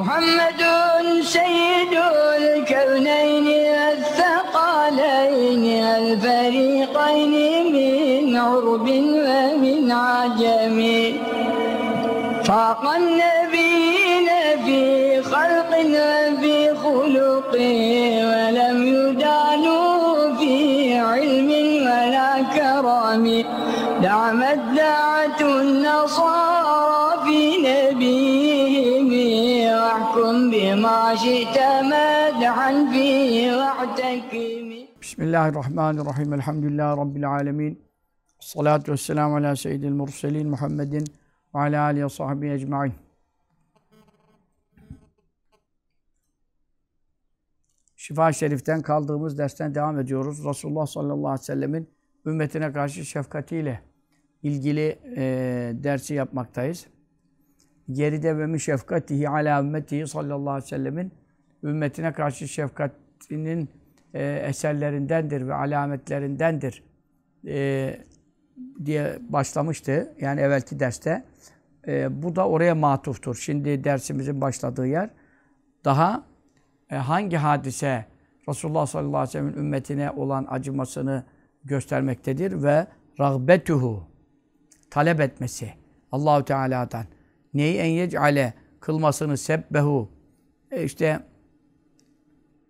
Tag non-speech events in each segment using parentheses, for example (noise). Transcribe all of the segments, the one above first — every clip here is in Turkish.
محمد سيد الكونين الثقلين الفريقين من عرب ومن عجم فاق النبيين في خلق وفي خلق ولم يدانوا في علم ولا كرم دعمت دعة النصارى Bismillahirrahmanirrahim. Elhamdülillahi Rabbil alemin. Salatu vesselamu ala seyyidil murselin Muhammedin ve ala alihi sahbihi ecma'in. şifa Şerif'ten kaldığımız dersten devam ediyoruz. Resulullah sallallahu aleyhi ve sellemin ümmetine karşı şefkatiyle ilgili e, dersi yapmaktayız geride ve min şefkatihi ala ümmetihi sallallahu aleyhi ve sellemin ümmetine karşı şefkatinin e, eserlerindendir ve alametlerindendir e, diye başlamıştı. Yani evvelki derste. E, bu da oraya matuftur. Şimdi dersimizin başladığı yer daha e, hangi hadise Resulullah sallallahu aleyhi ve sellem'in ümmetine olan acımasını göstermektedir ve rağbetuhu talep etmesi Allahu Teala'dan Neyi en yec'ale kılmasını sebbehu e işte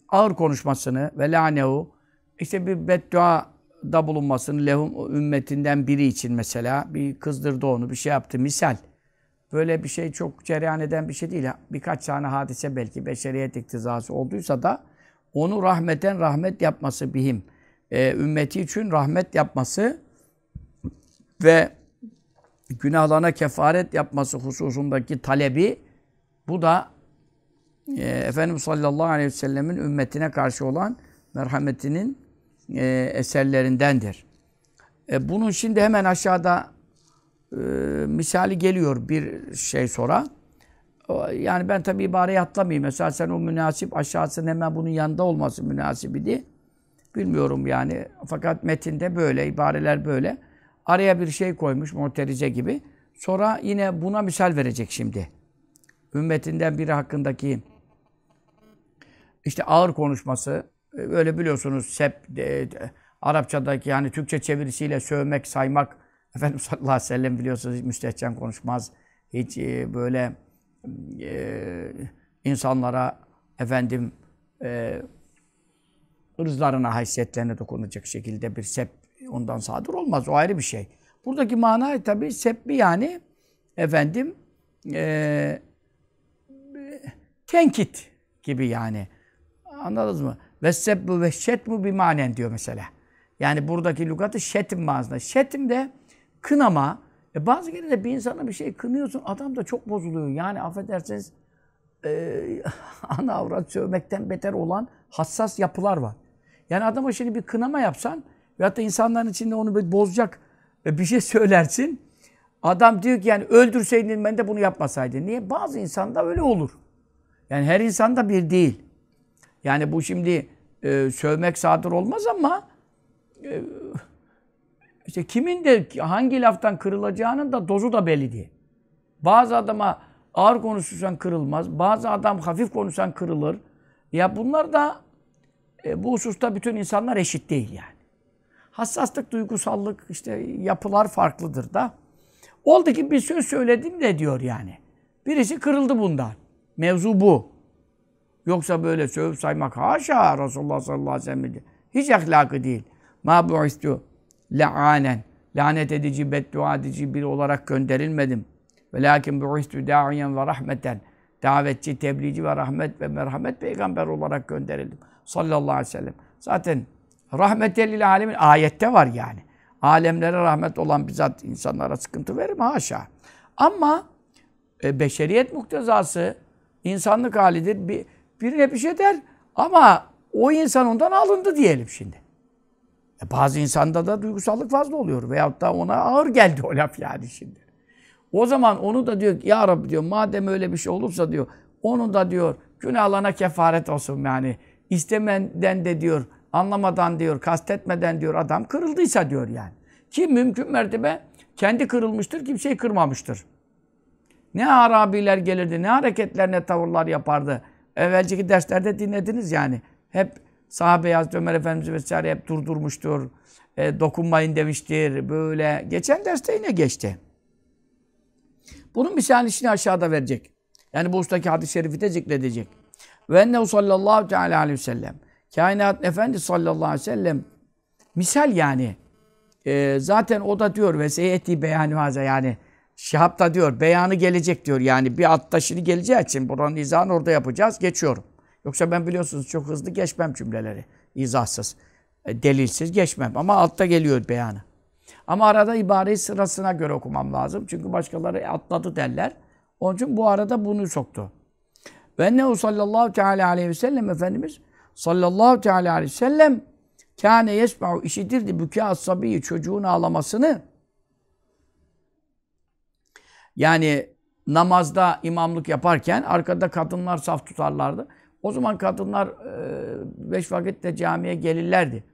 ağır konuşmasını ve lanehu işte bir beddua da bulunmasını lehum ümmetinden biri için mesela bir kızdırdı onu bir şey yaptı misal. Böyle bir şey çok cereyan eden bir şey değil. Birkaç tane hadise belki beşeriyet iktizası olduysa da onu rahmeten rahmet yapması bihim. E, ümmeti için rahmet yapması ve günahlarına kefaret yapması hususundaki talebi bu da e, Efendimiz sallallahu aleyhi ve sellemin ümmetine karşı olan merhametinin e, eserlerindendir. E, bunun şimdi hemen aşağıda e, misali geliyor bir şey sonra. Yani ben tabi ibareyi atlamayayım. Mesela sen o münasip aşağısının hemen bunun yanında olması münasibiydi. Bilmiyorum yani. Fakat metinde böyle, ibareler böyle. Araya bir şey koymuş muterize gibi. Sonra yine buna misal verecek şimdi. Ümmetinden biri hakkındaki işte ağır konuşması, e, öyle biliyorsunuz sep, de, Arapçadaki yani Türkçe çevirisiyle sövmek, saymak, (laughs) Efendimiz sallallahu aleyhi ve sellem biliyorsunuz hiç müstehcen konuşmaz. Hiç e, böyle e, insanlara efendim e, ırzlarına, haysiyetlerine dokunacak şekilde bir sep ondan sadır olmaz. O ayrı bir şey. Buradaki mana tabi sebbi yani efendim e, tenkit gibi yani. Anladınız mı? Ve sebbu ve şetmu bir manen diyor mesela. Yani buradaki lügatı şetim manasında. Şetim de kınama. E bazı kere de bir insana bir şey kınıyorsun adam da çok bozuluyor. Yani affedersiniz e, (laughs) ana avrat sövmekten beter olan hassas yapılar var. Yani adama şimdi bir kınama yapsan Veyahut da insanların içinde onu bir bozacak e, bir şey (laughs) söylersin. Adam diyor ki yani öldürseydin ben de bunu yapmasaydı. Niye? Bazı insanda öyle olur. Yani her insanda bir değil. Yani bu şimdi e, sövmek sadır olmaz ama e, işte kimin de hangi laftan kırılacağının da dozu da belli değil. Bazı adama ağır konuşursan kırılmaz. Bazı adam hafif konuşsan kırılır. Ya bunlar da e, bu hususta bütün insanlar eşit değil yani hassaslık, duygusallık, işte yapılar farklıdır da. Oldu ki bir söz söyledim de diyor yani. Birisi kırıldı bundan. Mevzu bu. Yoksa böyle sövüp saymak haşa Resulullah sallallahu aleyhi ve sellem hiç ahlakı değil. Ma bu'istu la'anen. Lanet edici, beddua edici biri olarak gönderilmedim. Ve lakin bu'istu da'iyen ve rahmeten. Davetçi, tebliğci ve rahmet ve merhamet peygamber olarak gönderildim. Sallallahu aleyhi ve sellem. Zaten Rahmetellil alemin ayette var yani. Alemlere rahmet olan bir zat insanlara sıkıntı verir mi? Haşa. Ama e, beşeriyet muktezası insanlık halidir. Bir, birine bir şey der ama o insan ondan alındı diyelim şimdi. E, bazı insanda da duygusallık fazla oluyor. Veyahut da ona ağır geldi o laf yani şimdi. O zaman onu da diyor ya Rabbi diyor madem öyle bir şey olursa diyor onun da diyor günahlarına kefaret olsun yani. istemenden de diyor anlamadan diyor, kastetmeden diyor adam kırıldıysa diyor yani. Ki mümkün mertebe kendi kırılmıştır, kimseyi kırmamıştır. Ne Arabiler gelirdi, ne hareketler, ne tavırlar yapardı. Evvelceki derslerde dinlediniz yani. Hep sahabe Hazreti Ömer Efendimiz vesaire hep durdurmuştur. E, dokunmayın demiştir. Böyle. Geçen derste yine geçti. Bunun misalini şimdi aşağıda verecek. Yani bu ustaki hadis-i şerifi de zikredecek. Ve ennehu sallallahu teala aleyhi ve sellem. Kainat Efendi sallallahu aleyhi ve sellem misal yani. E, zaten o da diyor ve seyeti beyanı haza yani Şihab da diyor beyanı gelecek diyor yani bir atta şimdi geleceği için buranın izahını orada yapacağız geçiyorum. Yoksa ben biliyorsunuz çok hızlı geçmem cümleleri izahsız, e, delilsiz geçmem ama altta geliyor beyanı. Ama arada ibareyi sırasına göre okumam lazım. Çünkü başkaları atladı derler. Onun için bu arada bunu soktu. Ve ne sallallahu teala aleyhi ve sellem Efendimiz sallallahu teala aleyhi ve sellem kâne yesma'u işitirdi bükâ sabiyi çocuğun ağlamasını. Yani namazda imamlık yaparken arkada kadınlar saf tutarlardı. O zaman kadınlar e, beş vakitte camiye gelirlerdi.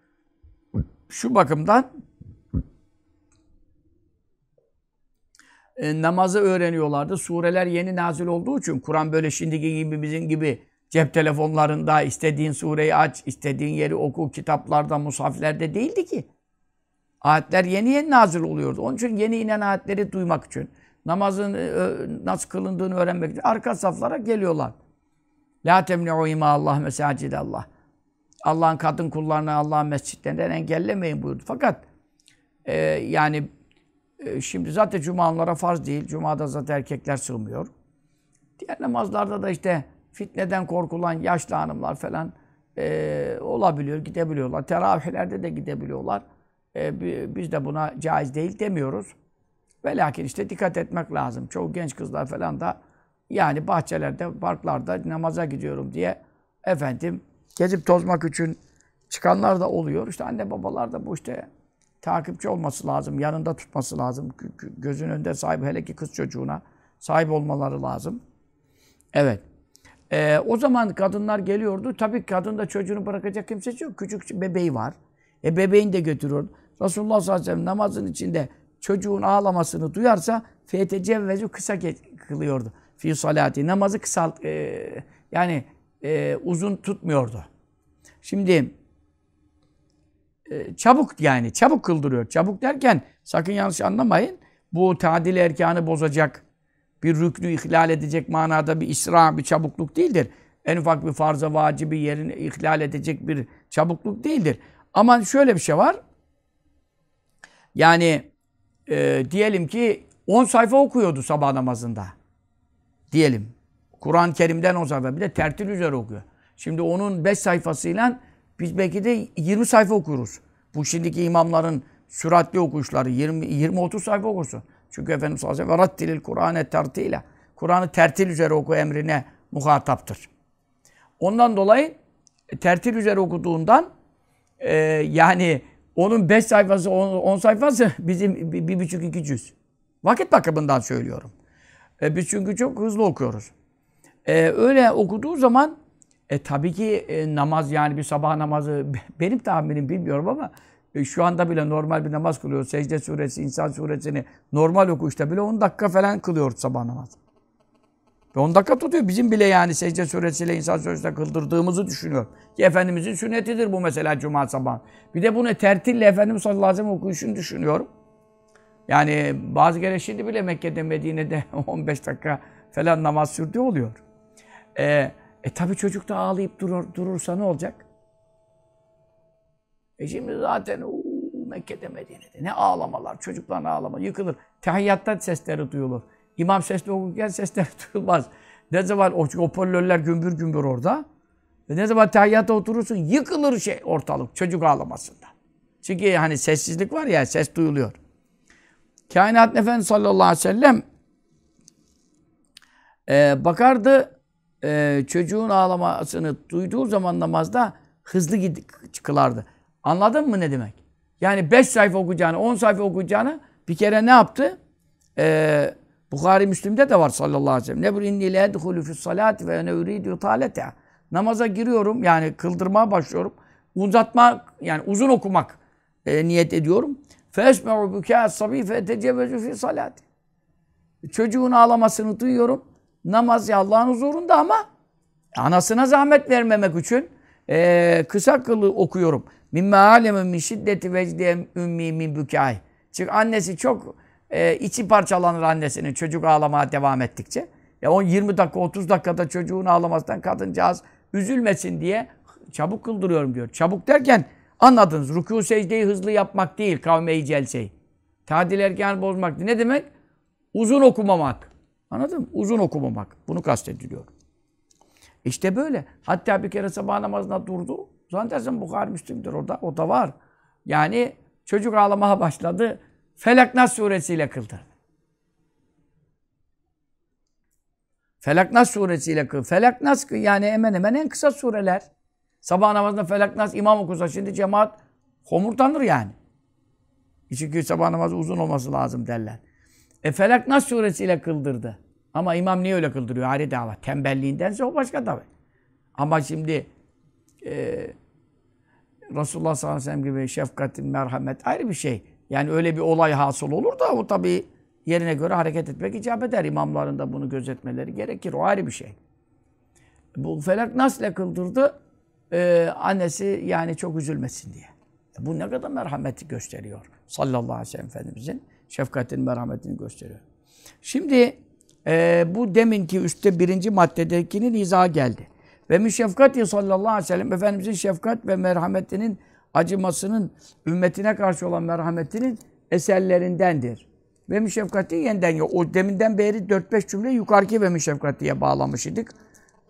Şu bakımdan e, namazı öğreniyorlardı. Sureler yeni nazil olduğu için Kur'an böyle şimdiki gibi bizim gibi Cep telefonlarında istediğin sureyi aç, istediğin yeri oku, kitaplarda, musaflerde değildi ki. Ayetler yeni yeni nazil oluyordu. Onun için yeni inen ayetleri duymak için, namazın e, nasıl kılındığını öğrenmek için arka saflara geliyorlar. La temni'u ima Allah mesacide Allah. Allah'ın kadın kullarına Allah'ın mescitlerinden engellemeyin buyurdu. Fakat e, yani e, şimdi zaten cuma onlara farz değil. Cuma'da zaten erkekler sığmıyor. Diğer namazlarda da işte fitneden korkulan yaşlı hanımlar falan e, olabiliyor, gidebiliyorlar. Teravihlerde de gidebiliyorlar. E, biz de buna caiz değil demiyoruz. Ve lakin işte dikkat etmek lazım. Çoğu genç kızlar falan da yani bahçelerde, parklarda namaza gidiyorum diye efendim gezip tozmak için çıkanlar da oluyor. İşte anne babalar da bu işte takipçi olması lazım, yanında tutması lazım. Gözün önünde sahip hele ki kız çocuğuna sahip olmaları lazım. Evet. E, o zaman kadınlar geliyordu. Tabii kadın da çocuğunu bırakacak kimsesi yok. Küçük bebeği var. E bebeğini de götürüyordu. Resulullah sallallahu aleyhi ve sellem namazın içinde çocuğun ağlamasını duyarsa fetecevvezu kısa kılıyordu. Fi salati. Namazı kısalt e, yani e, uzun tutmuyordu. Şimdi e, çabuk yani çabuk kıldırıyor. Çabuk derken sakın yanlış anlamayın. Bu tadil erkanı bozacak bir rüknü ihlal edecek manada bir isra, bir çabukluk değildir. En ufak bir farza vacibi yerini ihlal edecek bir çabukluk değildir. Ama şöyle bir şey var. Yani e, diyelim ki 10 sayfa okuyordu sabah namazında. Diyelim. Kur'an-ı Kerim'den 10 sayfa. Bir de tertil üzere okuyor. Şimdi onun 5 sayfasıyla biz belki de 20 sayfa okuruz. Bu şimdiki imamların süratli okuyuşları 20-30 sayfa okursun. Çünkü Efendimiz sallallahu aleyhi ve sellem "Rattilil Kur'ane tertila." Kur'an'ı tertil üzere oku emrine muhataptır. Ondan dolayı e, tertil üzere okuduğundan e, yani onun beş sayfası, on, sayfası bizim bir, bir buçuk iki cüz. Vakit bakımından söylüyorum. E, biz çünkü çok hızlı okuyoruz. E, öyle okuduğu zaman e, tabii ki e, namaz yani bir sabah namazı (laughs) benim tahminim bilmiyorum ama e, şu anda bile normal bir namaz kılıyor. Secde suresi, insan suresini normal okuyuşta bile 10 dakika falan kılıyor sabah namaz. Ve 10 dakika tutuyor. Bizim bile yani secde suresiyle insan suresine kıldırdığımızı düşünüyor. Ki Efendimizin sünnetidir bu mesela cuma sabah. Bir de bunu tertille Efendimiz sallallahu aleyhi ve sellem okuyuşunu düşünüyorum. Yani bazı kere şimdi bile Mekke'de, Medine'de 15 (laughs) dakika falan namaz sürdüğü oluyor. Ee, e, e tabi çocuk da ağlayıp durur, durursa ne olacak? E şimdi zaten uu, Mekke'de Medine'de ne ağlamalar, çocuklar ağlama, yıkılır. Tehiyyatta sesleri duyulur. İmam sesli okurken sesleri (laughs) duyulmaz. Ne zaman o hoparlörler gümbür gümbür orada. Ve ne zaman tehiyyata oturursun yıkılır şey ortalık çocuk ağlamasından. Çünkü hani sessizlik var ya ses duyuluyor. Kainat Efendimiz sallallahu aleyhi ve sellem e, bakardı e, çocuğun ağlamasını duyduğu zaman namazda hızlı gidip çıkılardı. Anladın mı ne demek? Yani 5 sayfa okuyacağını, 10 sayfa okuyacağını bir kere ne yaptı? Ee, Bukhari Müslim'de de var sallallahu aleyhi ve sellem. Ne bu inni le salati ve ene uridu talete. Namaza giriyorum yani kıldırmaya başlıyorum. Uzatma yani uzun okumak e, niyet ediyorum. Fesme'u sabi sabî fetecevezü fî salâti. Çocuğun ağlamasını duyuyorum. Namaz ya Allah'ın huzurunda ama anasına zahmet vermemek için e, kısa kılı okuyorum. Min alemi min şiddeti vecdiye ümmi min bükâhi. Çünkü annesi çok e, içi parçalanır annesinin çocuk ağlamaya devam ettikçe. Ya 10 20 dakika 30 dakikada çocuğun ağlamasından kadıncağız üzülmesin diye çabuk kıldırıyorum diyor. Çabuk derken anladınız. Rükû secdeyi hızlı yapmak değil kavme-i celseyi. Tadil erken bozmak. Ne demek? Uzun okumamak. Anladın mı? Uzun okumamak. Bunu kastediliyor. İşte böyle. Hatta bir kere sabah namazına durdu. Zannedersen Bukhari Müslüm'dür orada. O da var. Yani çocuk ağlamaya başladı. Felaknas suresiyle kıldırdı. Felaknas suresiyle kıl. Felaknas yani hemen hemen en kısa sureler. Sabah namazında Felaknas imam okusa şimdi cemaat homurtanır yani. Çünkü sabah namazı uzun olması lazım derler. E Felaknas suresiyle kıldırdı. Ama imam niye öyle kıldırıyor? Ayrı dava. Tembelliğindense o başka dava. Ama şimdi e, Resulullah sallallahu aleyhi ve sellem gibi şefkatin, merhamet ayrı bir şey. Yani öyle bir olay hasıl olur da o tabi yerine göre hareket etmek icap eder. İmamların da bunu gözetmeleri gerekir. O ayrı bir şey. Bu felak nasıl kıldırdı? Ee, annesi yani çok üzülmesin diye. E, bu ne kadar merhameti gösteriyor. Sallallahu aleyhi ve sellem Efendimizin şefkatin merhametini gösteriyor. Şimdi e, bu deminki üstte birinci maddedekinin izahı geldi. Ve müşefkati sallallahu aleyhi ve sellem Efendimizin şefkat ve merhametinin acımasının ümmetine karşı olan merhametinin eserlerindendir. Ve müşefkati yeniden yok. O deminden beri 4-5 cümle yukarıki ve müşefkatiye bağlamış idik.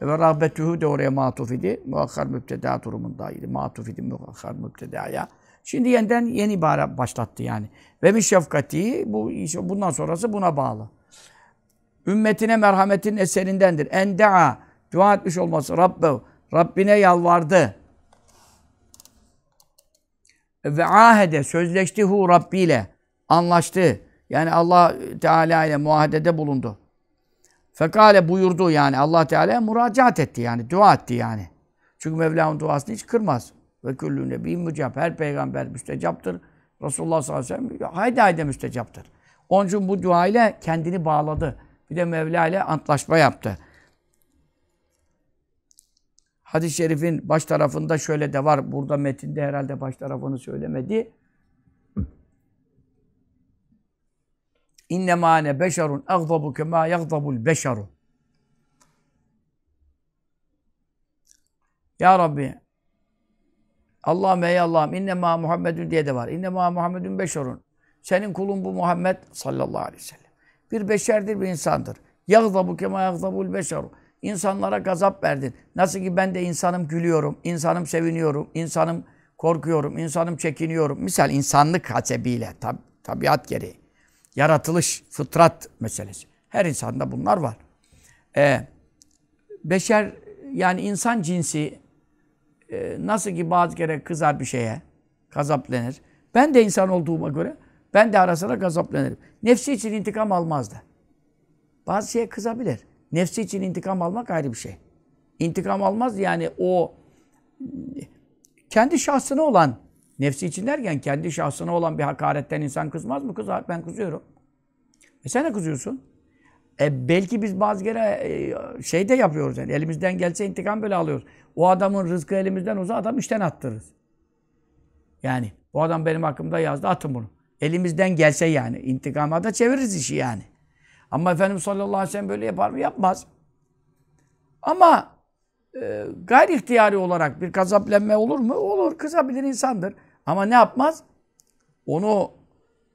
Ve rahbetühü de oraya matuf idi. Muakkar mübteda durumundaydı. Matuf idi muakkar mübtedaya. Şimdi yeniden yeni ibare başlattı yani. Ve müşefkati bu bundan sonrası buna bağlı. Ümmetine merhametin eserindendir. Enda dua etmiş olması Rabbe Rabbine yalvardı. Ve ahede sözleşti hu Rabbi ile anlaştı. Yani Allah Teala ile muahedede bulundu. Fekale buyurdu yani Allah Teala'ya müracaat etti yani dua etti yani. Çünkü Mevla'nın duasını hiç kırmaz. Ve küllü nebi mücab. Her peygamber müstecaptır. Resulullah sallallahu aleyhi ve sellem haydi haydi müstecaptır. Onun için bu dua ile kendini bağladı. Bir de Mevla ile antlaşma yaptı. Hadis-i şerifin baş tarafında şöyle de var. Burada metinde herhalde baş tarafını söylemedi. İnne mâne beşerun agzabu kema yagzabul beşeru. Ya Rabbi Allah'ım ey Allah'ım inne ma Muhammedun diye de var. İnne ma Muhammedun beşerun. Senin kulun bu Muhammed sallallahu aleyhi ve sellem. Bir beşerdir, bir insandır. Yagzabu kema yagzabul beşeru. İnsanlara gazap verdin. Nasıl ki ben de insanım gülüyorum, insanım seviniyorum, insanım korkuyorum, insanım çekiniyorum. Misal insanlık hasebiyle, tab tabiat gereği. Yaratılış, fıtrat meselesi. Her insanda bunlar var. Ee, beşer, yani insan cinsi e, nasıl ki bazı kere kızar bir şeye, gazaplenir. Ben de insan olduğuma göre ben de ara sıra gazaplanırım. Nefsi için intikam almazdı. Bazı şeye kızabilir. Nefsi için intikam almak ayrı bir şey. İntikam almaz yani o kendi şahsına olan nefsi için derken kendi şahsına olan bir hakaretten insan kızmaz mı? Kızar. Ben kızıyorum. E sen ne kızıyorsun. E belki biz bazı kere e, şey de yapıyoruz yani elimizden gelse intikam böyle alıyoruz. O adamın rızkı elimizden olsa adam işten attırırız. Yani bu adam benim hakkımda yazdı atın bunu. Elimizden gelse yani. İntikama da çeviririz işi yani. Ama Efendimiz sallallahu aleyhi ve sellem böyle yapar mı? Yapmaz. Ama e, gayri ihtiyari olarak bir gazaplenme olur mu? Olur. Kızabilir insandır. Ama ne yapmaz? Onu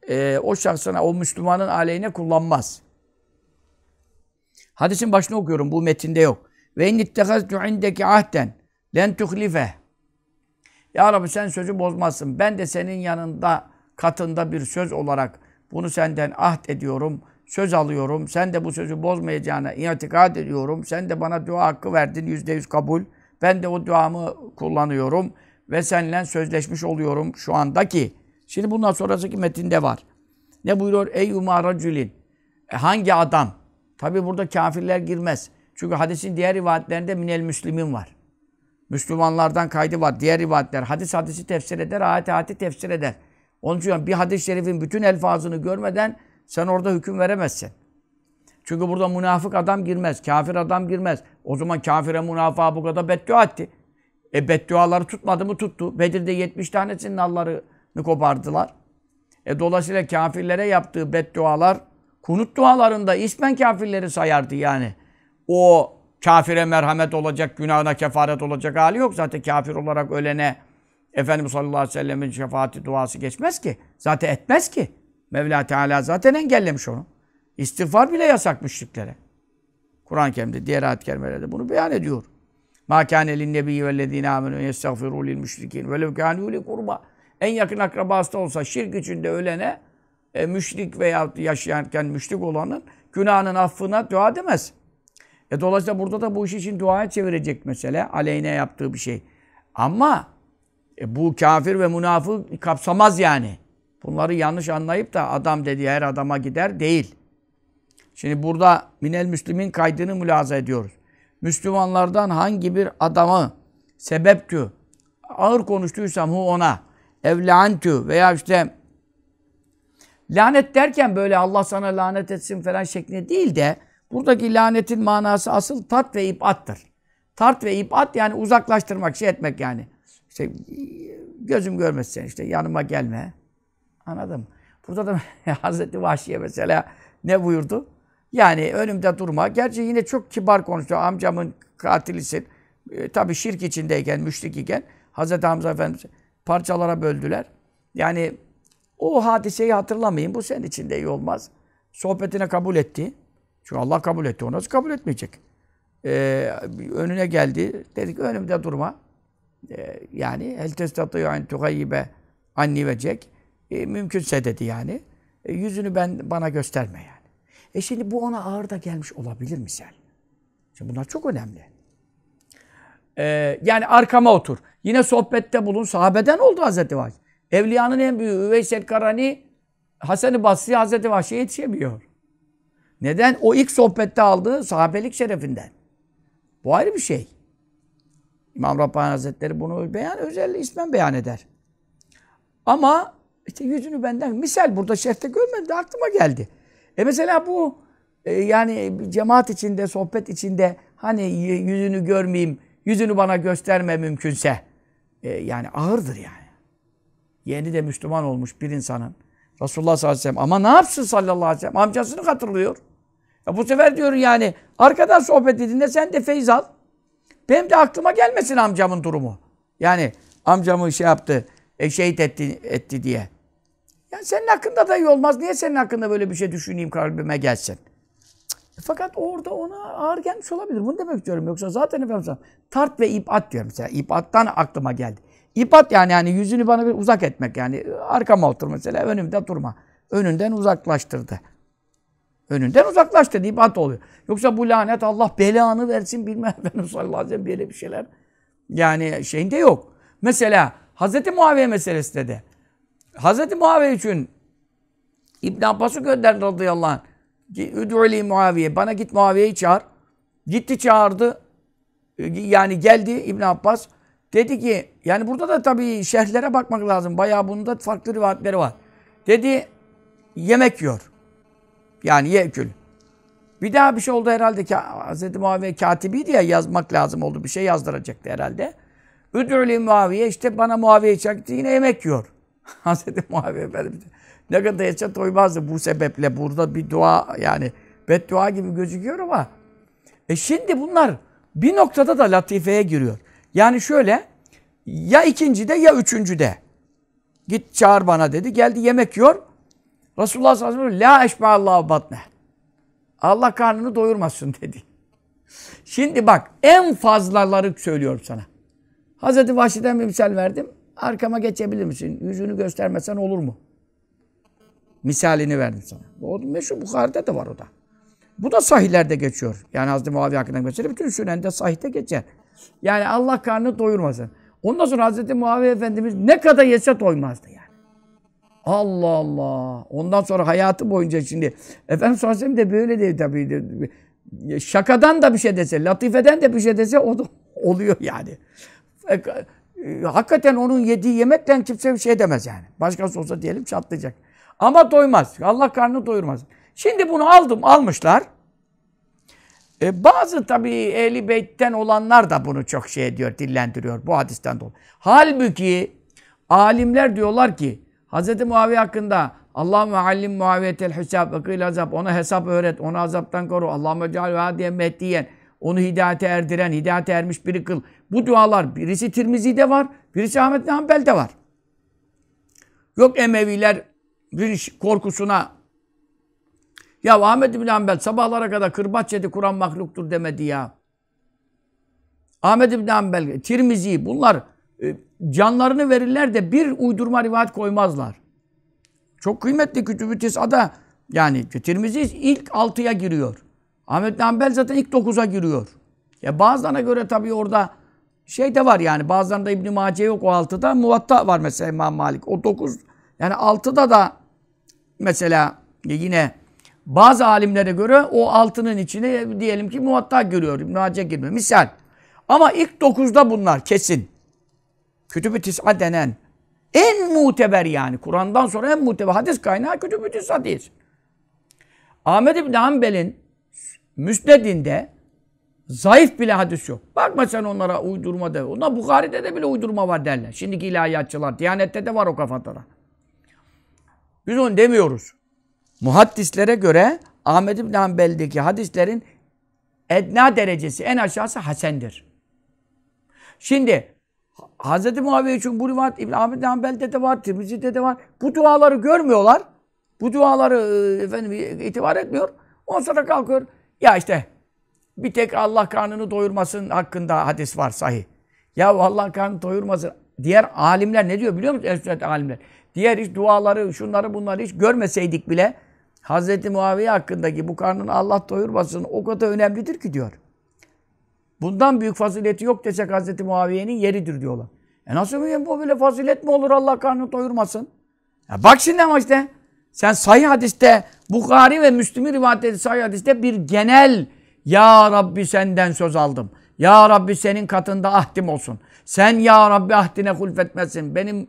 e, o şahsına, o Müslümanın aleyhine kullanmaz. Hadisin başını okuyorum. Bu metinde yok. Ve in ittehaztu indeki ahden len tuhlife. Ya Rabbi sen sözü bozmazsın. Ben de senin yanında katında bir söz olarak bunu senden ahd ediyorum, söz alıyorum. Sen de bu sözü bozmayacağına itikad ediyorum. Sen de bana dua hakkı verdin, yüzde yüz kabul. Ben de o duamı kullanıyorum ve seninle sözleşmiş oluyorum şu andaki. Şimdi bundan sonraki metinde var. Ne buyuruyor? Ey Umara Cülin. E hangi adam? Tabi burada kafirler girmez. Çünkü hadisin diğer rivayetlerinde minel müslimin var. Müslümanlardan kaydı var. Diğer rivayetler. Hadis hadisi tefsir eder, ayet ayeti tefsir eder. Onun için bir hadis-i şerifin bütün elfazını görmeden sen orada hüküm veremezsin. Çünkü burada münafık adam girmez, kafir adam girmez. O zaman kafire münafığa bu kadar beddua etti. E bedduaları tutmadı mı tuttu. Bedir'de 70 tanesinin nallarını kopardılar. E dolayısıyla kafirlere yaptığı beddualar kunut dualarında ismen kafirleri sayardı yani. O kafire merhamet olacak, günahına kefaret olacak hali yok. Zaten kafir olarak ölene Efendimiz sallallahu aleyhi ve sellemin şefaati duası geçmez ki. Zaten etmez ki. Mevla Teala zaten engellemiş onu. İstiğfar bile yasak Kur'an-ı Kerim'de, diğer ayet kerimelerde bunu beyan ediyor. مَا كَانَ لِلنَّبِيِّ وَالَّذ۪ينَ آمَنُوا يَسْتَغْفِرُوا لِلْمُشْرِك۪ينَ وَلَوْ كَانُوا kurba. En yakın akrabası da olsa şirk içinde ölene e, müşrik veya yaşayanken müşrik olanın günahının affına dua demez. E, dolayısıyla burada da bu iş için duaya çevirecek mesela aleyhine yaptığı bir şey. Ama e bu kafir ve münafık kapsamaz yani. Bunları yanlış anlayıp da adam dediği her adama gider değil. Şimdi burada minel müslümin kaydını mülaza ediyoruz. Müslümanlardan hangi bir adamı sebeptü ağır konuştuysam hu ona evlantü veya işte lanet derken böyle Allah sana lanet etsin falan şeklinde değil de buradaki lanetin manası asıl tat ve ibattır. Tart ve ibat yani uzaklaştırmak, şey etmek yani. İşte e, gözüm görmesin işte yanıma gelme. Anladım. Burada da (laughs) Hazreti Vahşi'ye mesela ne buyurdu? Yani önümde durma. Gerçi yine çok kibar konuştu. Amcamın katilisin. E, tabii şirk içindeyken, müşrik iken Hazreti Hamza Efendimiz parçalara böldüler. Yani o hadiseyi hatırlamayın. Bu senin için de iyi olmaz. Sohbetine kabul etti. Çünkü Allah kabul etti. O nasıl kabul etmeyecek? Ee, önüne geldi. Dedik önümde durma. Ee, yani el testatıyor en tuhayyibe anni vecek. E, ee, mümkünse dedi yani. E, yüzünü ben bana gösterme yani. E şimdi bu ona ağır da gelmiş olabilir mi sen? Şimdi bunlar çok önemli. E, yani arkama otur. Yine sohbette bulun. Sahabeden oldu Hazreti Vahşi. Evliyanın en büyüğü Üveysel Karani Hasan-ı Basri Hazreti Vahşi'ye yetişemiyor. Neden? O ilk sohbette aldığı sahabelik şerefinden. Bu ayrı bir şey. İmam Rabbani Hazretleri bunu beyan, özel ismen beyan eder. Ama işte yüzünü benden, misal burada şerhte görmedim de aklıma geldi. E mesela bu e, yani cemaat içinde, sohbet içinde hani yüzünü görmeyeyim, yüzünü bana gösterme mümkünse e, yani ağırdır yani. Yeni de Müslüman olmuş bir insanın. Resulullah sallallahu aleyhi ve sellem ama ne yapsın sallallahu aleyhi ve sellem amcasını hatırlıyor. Ya bu sefer diyor yani arkadan sohbet edin de sen de feyz al. Benim de aklıma gelmesin amcamın durumu. Yani amcamı şey yaptı, e, şehit etti, etti diye. Yani senin hakkında da iyi olmaz. Niye senin hakkında böyle bir şey düşüneyim kalbime gelsin? Cık. Fakat orada ona ağır gelmiş olabilir. Bunu demek istiyorum. Yoksa zaten efendim tart ve ipat diyor mesela. İpattan aklıma geldi. İpat yani yani yüzünü bana bir uzak etmek yani. Arkama otur mesela önümde durma. Önünden uzaklaştırdı önünden uzaklaş dedi. İbat oluyor. Yoksa bu lanet Allah belanı versin bilmem (laughs) Efendimiz sallallahu aleyhi ve sellem böyle bir şeyler. Yani şeyinde yok. Mesela Hazreti Muaviye meselesinde de. Hazreti Muaviye için İbn Abbas'ı gönderdi radıyallahu anh. Üdü'li Muaviye. Bana git Muaviye'yi çağır. Gitti çağırdı. Ee, yani geldi İbn Abbas. Dedi ki yani burada da tabii şerhlere bakmak lazım. Bayağı bunda farklı rivayetleri var. Dedi yemek yiyor. Yani yekül. Bir daha bir şey oldu herhalde ki Hz. Muaviye katibiydi ya yazmak lazım oldu. Bir şey yazdıracaktı herhalde. Üdrülü Muaviye işte bana Muaviye çaktı yine yemek yiyor. (laughs) Hz. Muaviye Efendimiz ne kadar yaşa doymazdı bu sebeple. Burada bir dua yani beddua gibi gözüküyor ama e şimdi bunlar bir noktada da latifeye giriyor. Yani şöyle ya ikinci de ya üçüncü de Git çağır bana dedi. Geldi yemek yiyor. Resulullah sallallahu aleyhi ve sellem la allah batne. Allah karnını doyurmasın dedi. Şimdi bak en fazlaları söylüyorum sana. Hazreti Vahşi'den bir misal verdim. Arkama geçebilir misin? Yüzünü göstermesen olur mu? Misalini verdim sana. O meşhur Bukhari'de de var o da. Bu da sahihlerde geçiyor. Yani Hazreti Muaviye hakkında geçer. Bütün sünende sahihte geçer. Yani Allah karnını doyurmasın. Ondan sonra Hazreti Muaviye Efendimiz ne kadar yese doymazdı yani. Allah Allah. Ondan sonra hayatı boyunca şimdi Efendim sallallahu de böyle değil tabii. Şakadan da bir şey dese, latifeden de bir şey dese o da (laughs) oluyor yani. E, e, hakikaten onun yediği yemekten kimse bir şey demez yani. Başkası olsa diyelim çatlayacak. Ama doymaz. Allah karnını doyurmaz. Şimdi bunu aldım, almışlar. E, bazı tabii Ehli Beyt'ten olanlar da bunu çok şey ediyor, dillendiriyor bu hadisten dolayı. Halbuki alimler diyorlar ki Hz. Muaviye hakkında Allahümme allim muaviyetel hesab ve kıyla azap. Ona hesap öğret, onu azaptan koru. Allahümme ceal ve hadiyen mehdiyen. Onu hidayete erdiren, hidayete ermiş biri kıl. Bu dualar birisi Tirmizi'de var, birisi Ahmet Hanbel'de var. Yok Emeviler bir korkusuna ya Ahmet bin Hanbel sabahlara kadar kırbaç yedi Kur'an mahluktur demedi ya. Ahmet bin Hanbel, Tirmizi bunlar ee, canlarını verirler de bir uydurma rivayet koymazlar. Çok kıymetli Kütüb-ü yani Tirmizi ilk altıya giriyor. Ahmet Nambel zaten ilk dokuza giriyor. Ya bazılarına göre tabii orada şey de var yani bazılarında İbn-i Mace yok o altıda. Muvatta var mesela İmam Malik. O dokuz yani altıda da mesela yine bazı alimlere göre o altının içine diyelim ki muvatta giriyor. İbn-i Mace girmiyor. Misal. Ama ilk dokuzda bunlar kesin. Kütüb-ü Tis'a denen en muteber yani. Kur'an'dan sonra en muteber hadis kaynağı Kütüb-ü Tis'adır. Ahmed İbni Hanbel'in müsnedinde zayıf bile hadis yok. Bakma sen onlara uydurma de. Ona Bukhari'de de bile uydurma var derler. Şimdiki ilahiyatçılar. Diyanette de var o kafalara. Biz onu demiyoruz. Muhaddislere göre Ahmed İbni Hanbel'deki hadislerin edna derecesi en aşağısı hasendir. Şimdi Hz. Muaviye için bu rivayet İbn Ahmet Hanbel'de de var, Tirmizi'de de var. Bu duaları görmüyorlar. Bu duaları e, efendim itibar etmiyor. Ondan sonra kalkıyor. Ya işte bir tek Allah karnını doyurmasın hakkında hadis var sahih. Ya Allah karnını doyurmasın. Diğer alimler ne diyor biliyor musunuz? ehl alimler. Diğer hiç duaları, şunları bunları hiç görmeseydik bile Hz. Muaviye hakkındaki bu karnını Allah doyurmasın o kadar önemlidir ki diyor. Bundan büyük fazileti yok desek Hazreti Muaviye'nin yeridir diyorlar. E nasıl mühim bu bile fazilet mi olur Allah karnını doyurmasın? Ya bak şimdi ama işte sen sahih hadiste Bukhari ve Müslim'i rivayet edildi sahih hadiste bir genel Ya Rabbi senden söz aldım. Ya Rabbi senin katında ahdim olsun. Sen Ya Rabbi ahdine hulfetmezsin. Benim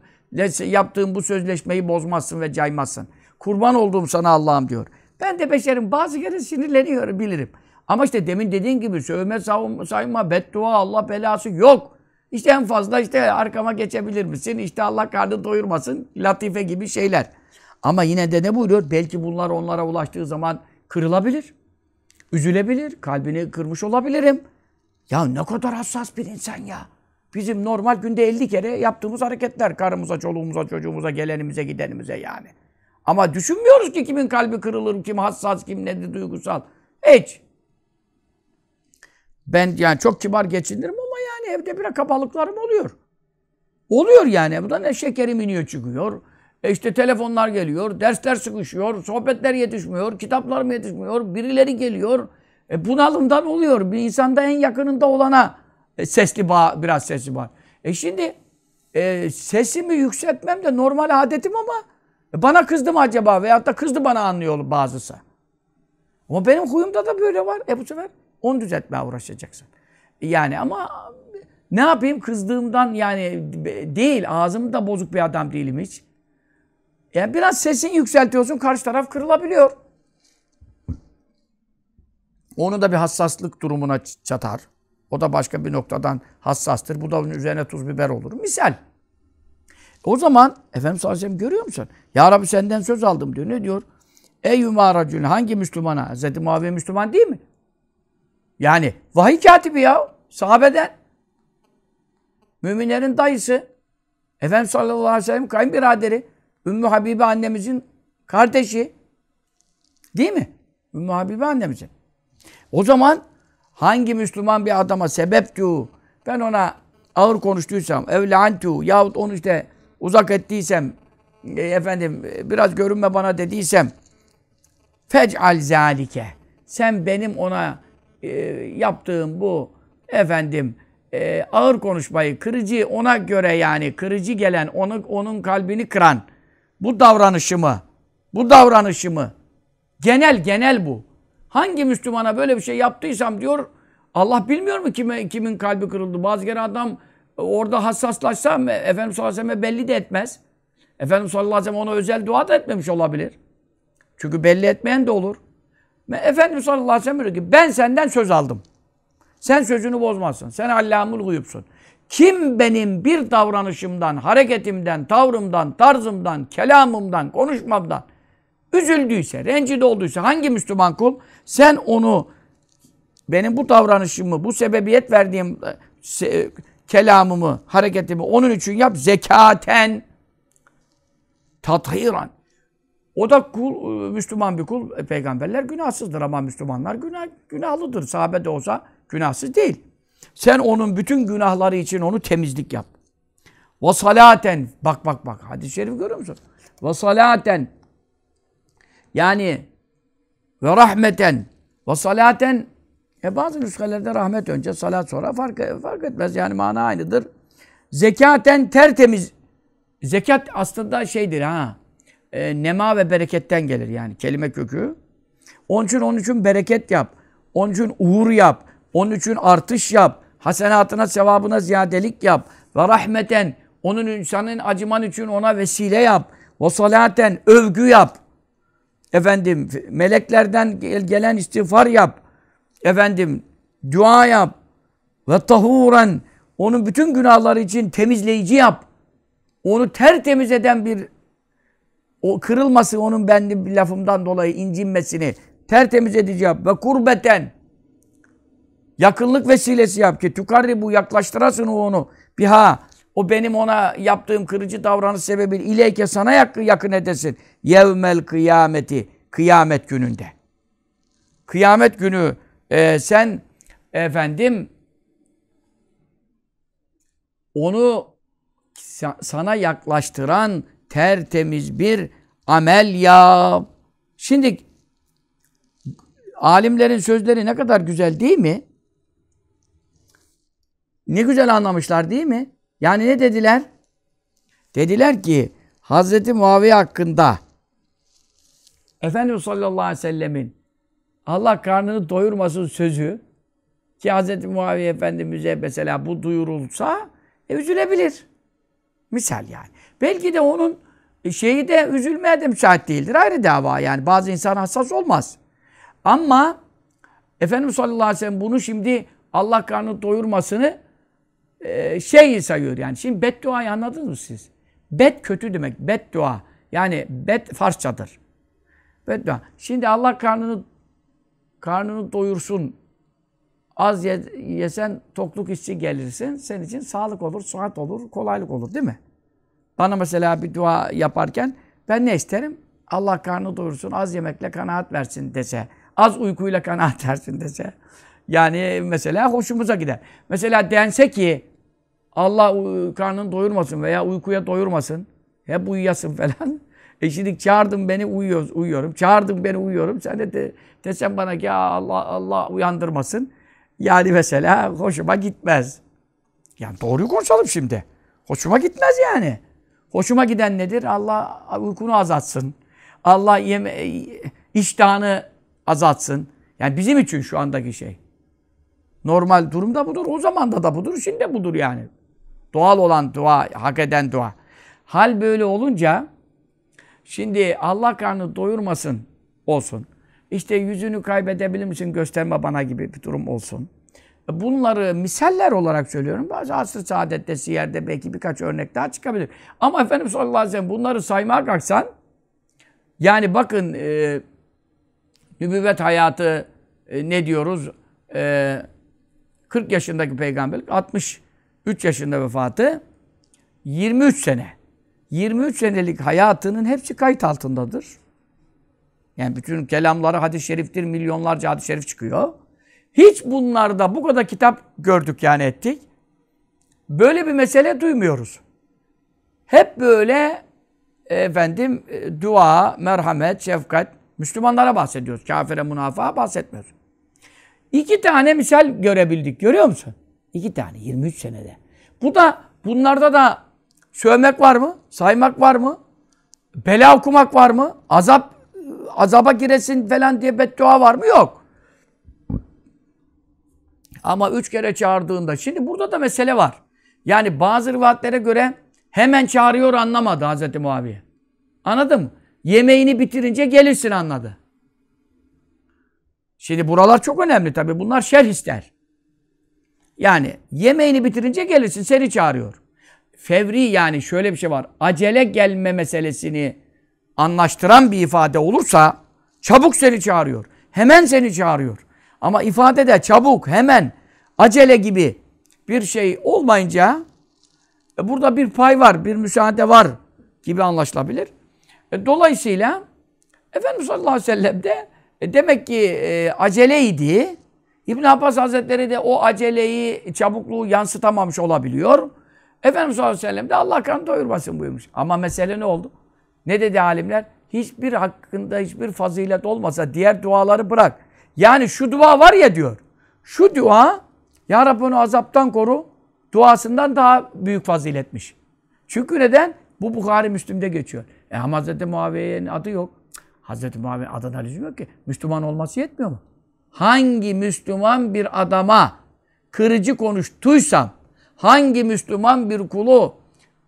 yaptığım bu sözleşmeyi bozmazsın ve caymazsın. Kurban olduğum sana Allah'ım diyor. Ben de beşerim bazı kere sinirleniyorum bilirim. Ama işte demin dediğin gibi sövme, savunma, sayma, beddua, Allah belası yok. İşte en fazla işte arkama geçebilir misin? İşte Allah karnı doyurmasın. Latife gibi şeyler. Ama yine de ne buyuruyor? Belki bunlar onlara ulaştığı zaman kırılabilir. Üzülebilir. Kalbini kırmış olabilirim. Ya ne kadar hassas bir insan ya. Bizim normal günde 50 kere yaptığımız hareketler. Karımıza, çoluğumuza, çocuğumuza, gelenimize, gidenimize yani. Ama düşünmüyoruz ki kimin kalbi kırılır, kim hassas, kim nedir duygusal. Hiç. Ben yani çok kibar geçindirim ama yani evde bir kabalıklarım oluyor. Oluyor yani. Bu da ne şekerim iniyor çıkıyor. E işte telefonlar geliyor, dersler sıkışıyor, sohbetler yetişmiyor, kitaplarım yetişmiyor, birileri geliyor. E bunalımdan oluyor. Bir insanda en yakınında olana e, sesli bağ, biraz sesli var. E şimdi e, sesimi yükseltmem de normal adetim ama e, bana kızdı mı acaba veyahut da kızdı bana anlıyor bazısı. Ama benim huyumda da böyle var. E bu sefer onu düzeltmeye uğraşacaksın. Yani ama ne yapayım kızdığımdan yani değil. ağzım da bozuk bir adam değilim hiç. Yani biraz sesini yükseltiyorsun karşı taraf kırılabiliyor. Onu da bir hassaslık durumuna çatar. O da başka bir noktadan hassastır. Bu da onun üzerine tuz biber olur. Misal. O zaman Efendim sallallahu görüyor musun? Ya Rabbi senden söz aldım diyor. Ne diyor? Ey Ümaracül hangi Müslümana? Hz. Muaviye Müslüman değil mi? Yani vahiy katibi ya. Sahabeden. Müminlerin dayısı. Efendim sallallahu aleyhi ve sellem kayınbiraderi. Ümmü Habibi annemizin kardeşi. Değil mi? Ümmü Habibi annemizin. O zaman hangi Müslüman bir adama sebep sebeptu ben ona ağır konuştuysam evlantu yahut onu işte uzak ettiysem e, efendim biraz görünme bana dediysem fec'al zalike sen benim ona e, yaptığım bu efendim e, ağır konuşmayı, kırıcı ona göre yani kırıcı gelen, onu, onun kalbini kıran bu davranışımı, bu davranışımı genel genel bu. Hangi Müslümana böyle bir şey yaptıysam diyor Allah bilmiyor mu kime, kimin kalbi kırıldı? Bazı kere adam orada hassaslaşsa Efendimiz sallallahu aleyhi ve sellem belli de etmez. Efendimiz sallallahu aleyhi ve sellem ona özel dua da etmemiş olabilir. Çünkü belli etmeyen de olur. Efendimiz sallallahu aleyhi ve sellem diyor ki ben senden söz aldım. Sen sözünü bozmazsın. Sen allamul guyupsun. Kim benim bir davranışımdan, hareketimden, tavrımdan, tarzımdan, kelamımdan, konuşmamdan üzüldüyse, rencide olduysa hangi Müslüman kul? Sen onu benim bu davranışımı, bu sebebiyet verdiğim e, se e, kelamımı, hareketimi onun için yap zekaten tathiran. O da kul, e, Müslüman bir kul. E, peygamberler günahsızdır ama Müslümanlar günah, günahlıdır. Sahabe de olsa günahsız değil. Sen onun bütün günahları için onu temizlik yap. Ve salaten. Bak bak bak. Hadis-i şerifi görüyor musun? Ve salaten. Yani ve rahmeten. Ve salaten. E bazı nüshelerde rahmet önce, salat sonra fark, fark etmez. Yani mana aynıdır. Zekaten tertemiz. Zekat aslında şeydir ha e, nema ve bereketten gelir yani kelime kökü. Onun için onun için bereket yap. Onun için uğur yap. Onun için artış yap. Hasenatına, sevabına ziyadelik yap. Ve rahmeten onun insanın acıman için ona vesile yap. Ve salaten övgü yap. Efendim meleklerden gelen istiğfar yap. Efendim dua yap. Ve tahuren onun bütün günahları için temizleyici yap. Onu tertemiz eden bir o kırılması onun benim lafımdan dolayı incinmesini tertemiz edici yap. Ve kurbeten yakınlık vesilesi yap ki tükarri bu yaklaştırasın o onu. Biha o benim ona yaptığım kırıcı davranış sebebiyle ileyke sana yakın, yakın edesin. Yevmel kıyameti kıyamet gününde. Kıyamet günü e, sen efendim onu sana yaklaştıran tertemiz bir amel yap. Şimdi alimlerin sözleri ne kadar güzel değil mi? Ne güzel anlamışlar değil mi? Yani ne dediler? Dediler ki Hazreti Muaviye hakkında Efendimiz sallallahu aleyhi ve sellemin Allah karnını doyurmasın sözü ki Hazreti Muaviye Efendimiz'e mesela bu duyurulsa e, üzülebilir. Misal yani. Belki de onun e, şeyi de üzülmeye de müsait değildir. Ayrı dava yani. Bazı insan hassas olmaz. Ama Efendimiz sallallahu aleyhi ve sellem bunu şimdi Allah karnını doyurmasını e, şey sayıyor yani. Şimdi bedduayı anladınız mı siz? Bet kötü demek. Beddua. Yani bet Farsçadır. Beddua. Şimdi Allah karnını karnını doyursun. Az ye, yesen tokluk işçi gelirsin. Senin için sağlık olur, sıhhat olur, kolaylık olur değil mi? Bana mesela bir dua yaparken ben ne isterim? Allah karnı doyursun, az yemekle kanaat versin dese. Az uykuyla kanaat (laughs) versin dese. Yani mesela hoşumuza gider. Mesela dense ki Allah karnını doyurmasın veya uykuya doyurmasın. Hep uyuyasın (laughs) falan. E şimdi çağırdım beni uyuyoruz, uyuyorum. Çağırdım beni uyuyorum. Sen de, de desen bana ki Allah Allah uyandırmasın. Yani mesela hoşuma gitmez. Yani doğruyu konuşalım şimdi. Hoşuma gitmez yani. Hoşuma giden nedir? Allah uykunu azaltsın. Allah yeme, iştahını azaltsın. Yani bizim için şu andaki şey. Normal durumda budur. O zamanda da budur. Şimdi de budur yani. Doğal olan dua, hak eden dua. Hal böyle olunca şimdi Allah karnı doyurmasın olsun. İşte yüzünü kaybedebilir misin gösterme bana gibi bir durum olsun. Bunları misaller olarak söylüyorum. Bazı asr-ı saadette, siyerde belki birkaç örnek daha çıkabilir. Ama efendim sallallahu aleyhi ve sellem bunları saymaya kalksan yani bakın e, nübüvvet hayatı e, ne diyoruz? E, 40 yaşındaki peygamberlik, 63 yaşında vefatı 23 sene. 23 senelik hayatının hepsi kayıt altındadır. Yani bütün kelamları hadis-i şeriftir, milyonlarca hadis-i şerif çıkıyor. Hiç bunlarda bu kadar kitap gördük yani ettik. Böyle bir mesele duymuyoruz. Hep böyle e, efendim e, dua, merhamet, şefkat Müslümanlara bahsediyoruz. Kafire, münafığa bahsetmiyoruz. İki tane misal görebildik. Görüyor musun? İki tane 23 senede. Bu da bunlarda da sövmek var mı? Saymak var mı? Bela okumak var mı? Azap e, azaba giresin falan diye beddua var mı? Yok. Ama üç kere çağırdığında. Şimdi burada da mesele var. Yani bazı rivayetlere göre hemen çağırıyor anlamadı Hazreti Muaviye. Anladın mı? Yemeğini bitirince gelirsin anladı. Şimdi buralar çok önemli tabii. Bunlar şerh ister. Yani yemeğini bitirince gelirsin seni çağırıyor. Fevri yani şöyle bir şey var. Acele gelme meselesini anlaştıran bir ifade olursa çabuk seni çağırıyor. Hemen seni çağırıyor. Ama ifade de çabuk, hemen, acele gibi bir şey olmayınca e, burada bir pay var, bir müsaade var gibi anlaşılabilir. E, dolayısıyla Efendimiz sallallahu aleyhi ve sellem de e, demek ki e, aceleydi. İbn Abbas Hazretleri de o aceleyi, çabukluğu yansıtamamış olabiliyor. Efendimiz sallallahu aleyhi ve sellem de Allah kanı doyurmasın buyurmuş. Ama mesele ne oldu? Ne dedi alimler? Hiçbir hakkında hiçbir fazilet olmasa diğer duaları bırak. Yani şu dua var ya diyor. Şu dua Ya Rabbi onu azaptan koru duasından daha büyük faziletmiş. Çünkü neden? Bu Bukhari Müslüm'de geçiyor. E ama Hazreti Muaviye'nin adı yok. Hazreti Muaviye'nin adına lüzum yok ki. Müslüman olması yetmiyor mu? Hangi Müslüman bir adama kırıcı konuştuysam, hangi Müslüman bir kulu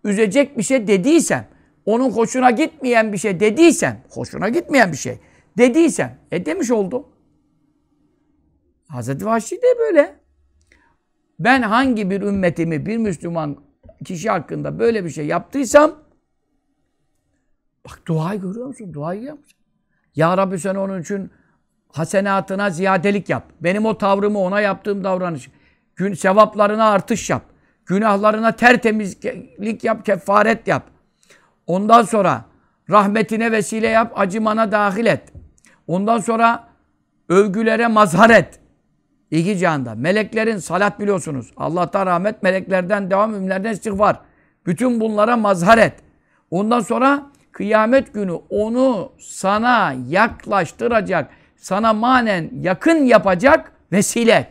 üzecek bir şey dediysem, onun hoşuna gitmeyen bir şey dediysem, hoşuna gitmeyen bir şey dediysem, e demiş oldu. Hazreti Vahşi de böyle. Ben hangi bir ümmetimi, bir Müslüman kişi hakkında böyle bir şey yaptıysam bak duayı görüyor musun? Duayı yapmış. Ya Rabbi sen onun için hasenatına ziyadelik yap. Benim o tavrımı ona yaptığım davranış. Gün sevaplarına artış yap. Günahlarına tertemizlik yap, kefaret yap. Ondan sonra rahmetine vesile yap, acımana dahil et. Ondan sonra övgülere mazhar et. İki cihanda. Meleklerin salat biliyorsunuz. Allah'tan rahmet, meleklerden devam, ümlerden istiğfar. Bütün bunlara mazhar et. Ondan sonra kıyamet günü onu sana yaklaştıracak, sana manen yakın yapacak vesile et.